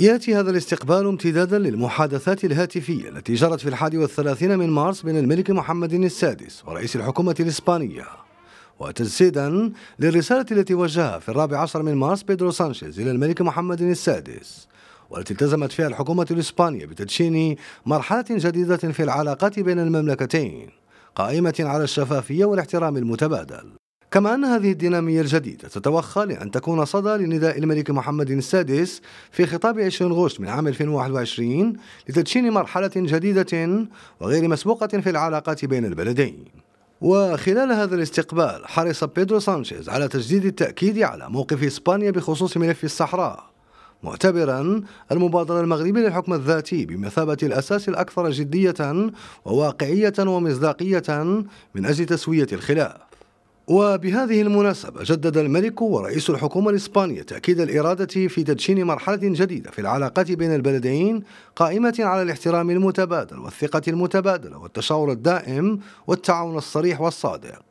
يأتي هذا الاستقبال امتدادا للمحادثات الهاتفية التي جرت في الحادي والثلاثين من مارس بين الملك محمد السادس ورئيس الحكومة الإسبانية وتجسيدا للرسالة التي وجهها في الرابع عشر من مارس بيدرو سانشيز إلى الملك محمد السادس والتي التزمت فيها الحكومة الإسبانية بتدشين مرحلة جديدة في العلاقات بين المملكتين قائمة على الشفافية والاحترام المتبادل كما أن هذه الدينامية الجديدة تتوخى لأن تكون صدى لنداء الملك محمد السادس في خطاب 20 غشت من عام 2021 لتدشين مرحلة جديدة وغير مسبوقة في العلاقات بين البلدين وخلال هذا الاستقبال حرص بيدرو سانشيز على تجديد التأكيد على موقف إسبانيا بخصوص ملف الصحراء معتبرا المبادرة المغربية للحكم الذاتي بمثابة الأساس الأكثر جدية وواقعية ومصداقية من أجل تسوية الخلاف وبهذه المناسبة جدد الملك ورئيس الحكومة الإسبانية تأكيد الإرادة في تدشين مرحلة جديدة في العلاقات بين البلدين قائمة على الاحترام المتبادل والثقة المتبادلة والتشاور الدائم والتعاون الصريح والصادق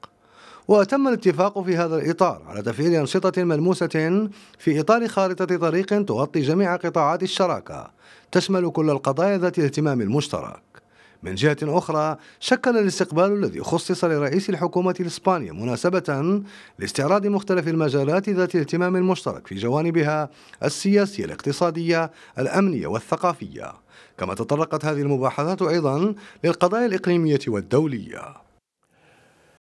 وتم الاتفاق في هذا الإطار على تفعيل أنشطة ملموسة في إطار خارطة طريق تغطي جميع قطاعات الشراكة تشمل كل القضايا ذات الاهتمام المشترك من جهة أخرى شكل الاستقبال الذي خصص لرئيس الحكومة الإسبانية مناسبة لاستعراض مختلف المجالات ذات الاهتمام المشترك في جوانبها السياسية الاقتصادية الأمنية والثقافية كما تطرقت هذه المباحثات أيضا للقضايا الإقليمية والدولية